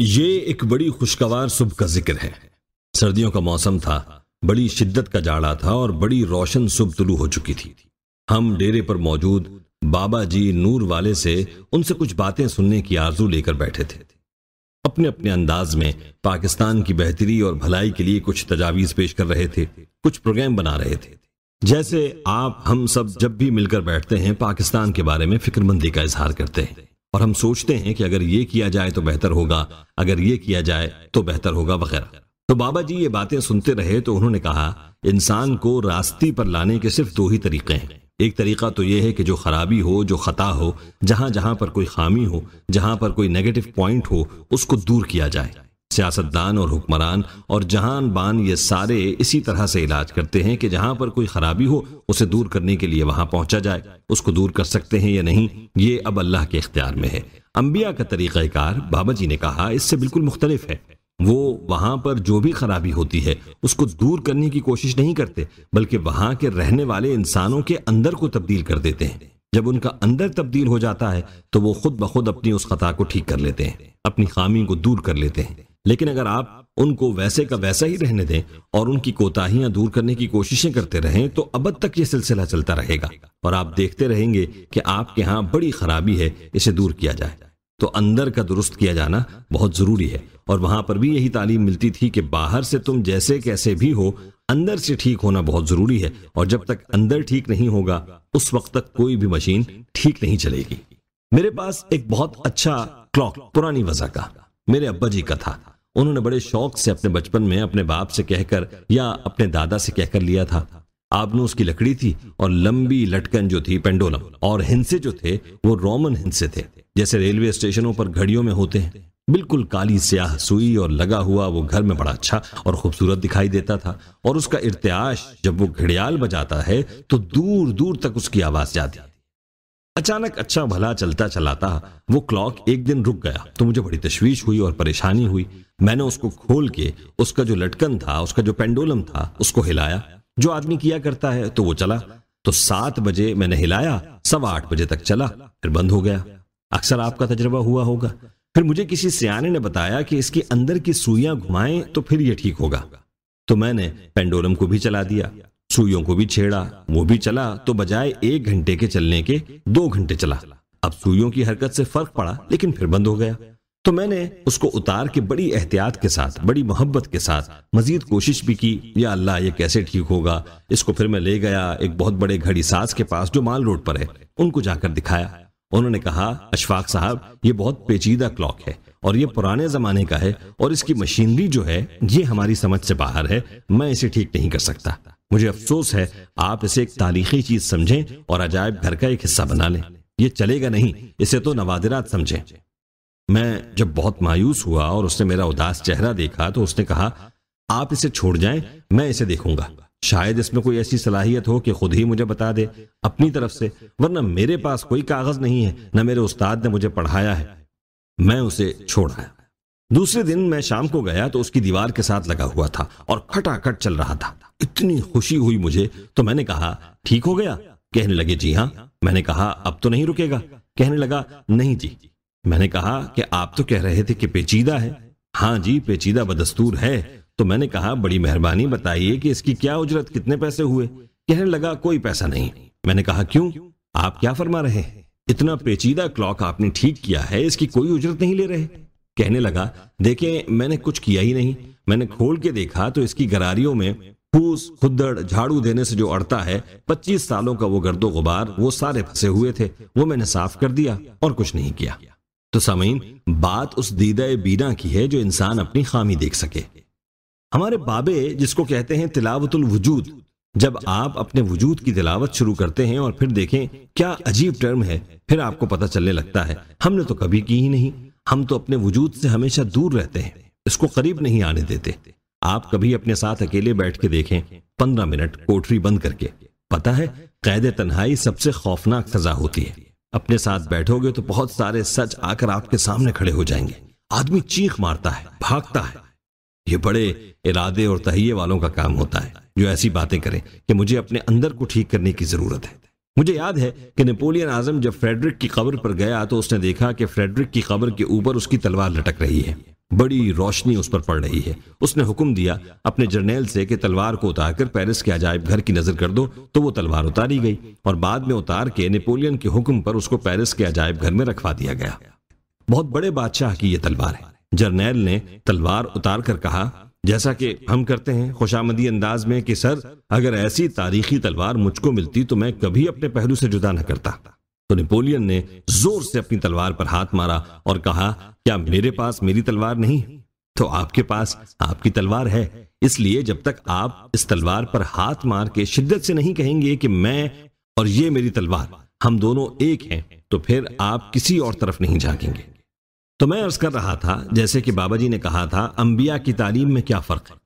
ये एक बड़ी खुशगवार सुबह का जिक्र है सर्दियों का मौसम था बड़ी शिद्दत का जाड़ा था और बड़ी रोशन सुबह तुलू हो चुकी थी हम डेरे पर मौजूद बाबा जी नूर वाले से उनसे कुछ बातें सुनने की आरजू लेकर बैठे थे अपने अपने अंदाज में पाकिस्तान की बेहतरी और भलाई के लिए कुछ तजावीज पेश कर रहे थे कुछ प्रोग्राम बना रहे थे जैसे आप हम सब जब भी मिलकर बैठते हैं पाकिस्तान के बारे में फिक्रमंदी का इजहार करते हैं और हम सोचते हैं कि अगर ये किया जाए तो बेहतर होगा अगर ये किया जाए तो बेहतर होगा वगैरह तो बाबा जी ये बातें सुनते रहे तो उन्होंने कहा इंसान को रास्ती पर लाने के सिर्फ दो ही तरीके हैं एक तरीका तो यह है कि जो खराबी हो जो खता हो जहां जहां पर कोई खामी हो जहां पर कोई नेगेटिव पॉइंट हो उसको दूर किया जाए सियासतदान और हुक्मरान और जहान बान ये सारे इसी तरह से इलाज करते हैं कि जहां पर कोई खराबी हो उसे दूर करने के लिए वहां पहुंचा जाए उसको दूर कर सकते हैं या नहीं ये अब अल्लाह के इख्तियार में है अम्बिया का तरीक़ार बाबा जी ने कहा इससे बिल्कुल मुख्तलिफ है वो वहां पर जो भी खराबी होती है उसको दूर करने की कोशिश नहीं करते बल्कि वहां के रहने वाले इंसानों के अंदर को तब्दील कर देते हैं जब उनका अंदर तब्दील हो जाता है तो वो खुद ब खुद अपनी उस खता को ठीक कर लेते हैं अपनी खामी को दूर कर लेते हैं लेकिन अगर आप उनको वैसे का वैसा ही रहने दें और उनकी कोताहियां दूर करने की कोशिशें करते रहें तो अब तक ये सिलसिला चलता रहेगा और आप देखते रहेंगे कि आपके यहाँ बड़ी खराबी है इसे दूर किया जाए तो अंदर का दुरुस्त किया जाना बहुत जरूरी है और वहां पर भी यही तालीम मिलती थी कि बाहर से तुम जैसे कैसे भी हो अंदर से ठीक होना बहुत जरूरी है और जब तक अंदर ठीक नहीं होगा उस वक्त तक कोई भी मशीन ठीक नहीं चलेगी मेरे पास एक बहुत अच्छा क्लॉक पुरानी वजह का मेरे अब्बा जी का था उन्होंने बड़े शौक से अपने बचपन में अपने बाप से कहकर या अपने दादा से कहकर लिया था आपने उसकी लकड़ी थी और लंबी लटकन जो थी पेंडोलम और हिंसे जो थे वो रोमन हिंसे थे जैसे रेलवे स्टेशनों पर घड़ियों में होते हैं बिल्कुल काली स्याह सुई और लगा हुआ वो घर में बड़ा अच्छा और खूबसूरत दिखाई देता था और उसका इर्त्याश जब वो घड़ियाल बजाता है तो दूर दूर तक उसकी आवाज जाती अचानक अच्छा भला चलता चलाता वो क्लॉक एक दिन रुक गया तो मुझे बड़ी तशवीश हुई और परेशानी हुई मैंने उसको खोल के उसका जो लटकन था उसका जो पेंडोलम था उसको हिलाया जो आदमी किया करता है तो वो चला तो सात बजे मैंने हिलाया सवा आठ बजे तक चला फिर बंद हो गया अक्सर आपका तजर्बा हुआ होगा फिर मुझे किसी सियाने ने बताया कि इसके अंदर की सुइयां घुमाएं तो फिर यह ठीक होगा तो मैंने पेंडोलम को भी चला दिया सुइयों को भी छेड़ा वो भी चला तो बजाय एक घंटे के चलने के दो घंटे चला अब सुइयों की हरकत से फर्क पड़ा लेकिन फिर बंद हो गया तो मैंने उसको उतार के बड़ी एहतियात के साथ बड़ी मोहब्बत के साथ मजीद कोशिश भी की या अल्लाह ये कैसे ठीक होगा इसको फिर मैं ले गया एक बहुत बड़े घड़ी साज के पास जो माल रोड पर है उनको जाकर दिखाया उन्होंने कहा अशफाक साहब ये बहुत पेचीदा क्लॉक है और ये पुराने जमाने का है और इसकी मशीनरी जो है ये हमारी समझ से बाहर है मैं इसे ठीक नहीं कर सकता मुझे अफसोस है आप इसे एक तारीखी चीज समझें और अजायब घर का एक हिस्सा बना लें यह चलेगा नहीं इसे तो नवादिरात समझें मैं जब बहुत मायूस हुआ और उसने मेरा उदास चेहरा देखा तो उसने कहा आप इसे छोड़ जाएं मैं इसे देखूंगा शायद इसमें कोई ऐसी सलाहियत हो कि खुद ही मुझे बता दे अपनी तरफ से वरना मेरे पास कोई कागज नहीं है न मेरे उस्ताद ने मुझे पढ़ाया है मैं उसे छोड़ आया दूसरे दिन मैं शाम को गया तो उसकी दीवार के साथ लगा हुआ था और खटाखट चल रहा था इतनी खुशी हुई मुझे तो मैंने कहा ठीक हो गया कहने लगे जी हाँ मैंने कहा अब तो नहीं रुकेगा कहने लगा नहीं जी मैंने कहा कि आप तो कह रहे थे कि पेचीदा है हाँ जी पेचीदा बदस्तूर है तो मैंने कहा बड़ी मेहरबानी बताइए कि इसकी क्या उजरत कितने पैसे हुए कहने लगा कोई पैसा नहीं मैंने कहा क्यों आप क्या फरमा रहे हैं इतना पेचीदा क्लॉक आपने ठीक किया है इसकी कोई उजरत नहीं ले रहे कहने लगा देखे मैंने कुछ किया ही नहीं मैंने खोल के देखा तो इसकी गरारियों में फूस खुदड़ झाड़ू देने से जो अड़ता है पच्चीस सालों का वो गर्दो गुबार वो सारे फंसे हुए थे वो मैंने साफ कर दिया और कुछ नहीं किया तो समीन बात उस दीदा बीना की है जो इंसान अपनी खामी देख सके हमारे बाबे जिसको कहते हैं तिलावतुल वजूद जब आप अपने वजूद की तिलावत शुरू करते हैं और फिर देखें क्या अजीब टर्म है फिर आपको पता चलने लगता है हमने तो कभी की ही नहीं हम तो अपने वजूद से हमेशा दूर रहते हैं इसको करीब नहीं आने देते आप कभी अपने साथ अकेले बैठ के देखें पंद्रह मिनट कोठरी बंद करके पता है कैद तन्हाई सबसे खौफनाक सजा होती है अपने साथ बैठोगे तो बहुत सारे सच आकर आपके सामने खड़े हो जाएंगे आदमी चीख मारता है भागता है ये बड़े इरादे और तहिए वालों का काम होता है जो ऐसी बातें करें कि मुझे अपने अंदर को ठीक करने की जरूरत है मुझे याद है कि नेपोलियन आजम जब फ्रेडरिक की कब्र पर गया तो उसने देखा कि फ्रेडरिक की कब्र के ऊपर उसकी तलवार लटक रही है बड़ी रोशनी उस पर पड़ रही है उसने हुक्म दिया अपने जर्नेल से कि तलवार को उतारकर पेरिस के अजायब घर की नजर कर दो तो वो तलवार उतारी गई और बाद में उतार के नेपोलियन के हुक्म पर उसको पेरिस के अजायब घर में रखवा दिया गया बहुत बड़े बादशाह की यह तलवार है जर्नेल ने तलवार उतार कर कहा जैसा कि हम करते हैं खुशामदी अंदाज में कि सर अगर ऐसी तारीखी तलवार मुझको मिलती तो मैं कभी अपने पहलू से जुदा न करता तो नेपोलियन ने जोर से अपनी तलवार पर हाथ मारा और कहा क्या मेरे पास मेरी तलवार नहीं तो आपके पास आपकी तलवार है इसलिए जब तक आप इस तलवार पर हाथ मार के शिद्दत से नहीं कहेंगे कि मैं और ये मेरी तलवार हम दोनों एक हैं तो फिर आप किसी और तरफ नहीं जागेंगे तो मैं अर्ज कर रहा था जैसे कि बाबा जी ने कहा था अंबिया की तालीम में क्या फ़र्क है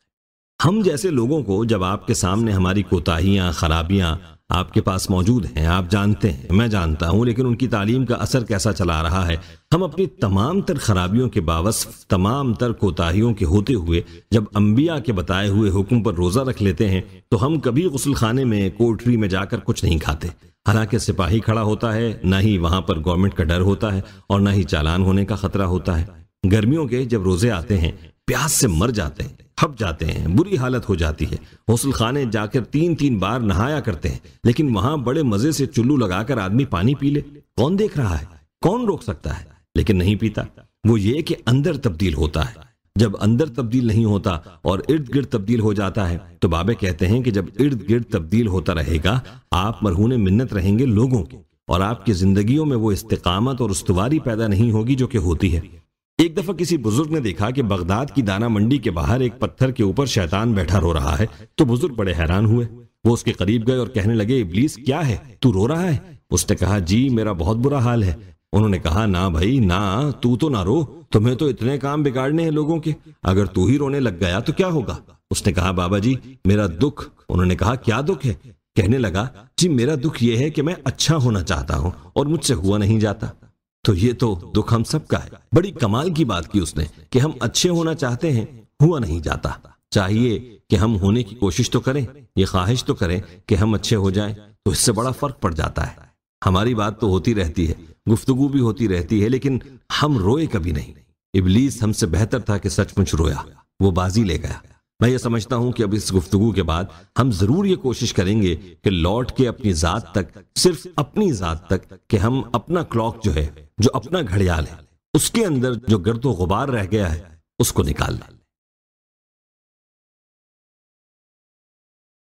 हम जैसे लोगों को जब आपके सामने हमारी कोताहियाँ खराबियां आपके पास मौजूद हैं आप जानते हैं मैं जानता हूं लेकिन उनकी तालीम का असर कैसा चला रहा है हम अपनी तमाम तर खराबियों के बावस तमाम तर कोताहियों के होते हुए जब अम्बिया के बताए हुए हुक्म पर रोज़ा रख लेते हैं तो हम कभी गसल खाने में कोटरी में जाकर कुछ नहीं खाते हालांकि सिपाही खड़ा होता है ना ही वहां पर गवर्नमेंट का डर होता है और ना ही चालान होने का खतरा होता है गर्मियों के जब रोज़े आते हैं प्यास से मर जाते हैं थप जाते हैं बुरी हालत हो जाती है हौसल खाने जाकर तीन तीन बार नहाया करते हैं लेकिन वहां बड़े मजे से चुल्लू लगाकर आदमी पानी पी ले कौन देख रहा है कौन रोक सकता है लेकिन नहीं पीता वो ये कि अंदर तब्दील होता है जब अंदर तब्दील नहीं होता और इर्द गिर्द तब्दील हो जाता है तो बाबे कहते हैं कि जब इर्द गिर्द तब्दील होता रहेगा आप मरहूने मिन्नत रहेंगे लोगों की और आपकी जिंदगियों में वो इस्तकामत और उस्तवारी पैदा नहीं होगी जो कि होती है एक दफा किसी बुजुर्ग ने देखा कि बगदाद की दाना मंडी के बाहर एक पत्थर के ऊपर शैतान बैठा रो रहा है तो बुजुर्ग बड़े हैरान हुए वो उसके करीब गए और कहने लगे इबलीस क्या है तू रो रहा है उसने कहा जी मेरा बहुत बुरा हाल है उन्होंने कहा ना भाई ना तू तो ना रो तुम्हें तो इतने काम बिगाड़ने हैं लोगों के अगर तू ही रोने लग गया तो क्या होगा उसने कहा बाबा जी मेरा दुख उन्होंने कहा क्या दुख है कहने लगा जी मेरा दुख यह है कि मैं अच्छा होना चाहता हूं और मुझसे हुआ नहीं जाता तो ये तो दुख हम सबका है बड़ी कमाल की बात की उसने कि हम अच्छे होना चाहते हैं हुआ नहीं जाता चाहिए कि हम होने की कोशिश तो करें ये ख्वाहिश तो करें कि हम अच्छे हो जाएं तो इससे बड़ा फर्क पड़ जाता है हमारी बात तो होती रहती है गुफ्तगु भी होती रहती है लेकिन हम रोए कभी नहीं इबलीस हमसे बेहतर था कि सचमुच रोया वो बाजी ले गया मैं ये समझता हूं कि अब इस गुफ्तगु के बाद हम जरूर ये कोशिश करेंगे कि लौट के अपनी जात तक सिर्फ अपनी जात तक कि हम अपना क्लॉक जो है जो अपना घड़ियाल है उसके अंदर जो गर्द गुबार रह गया है उसको निकाल डाले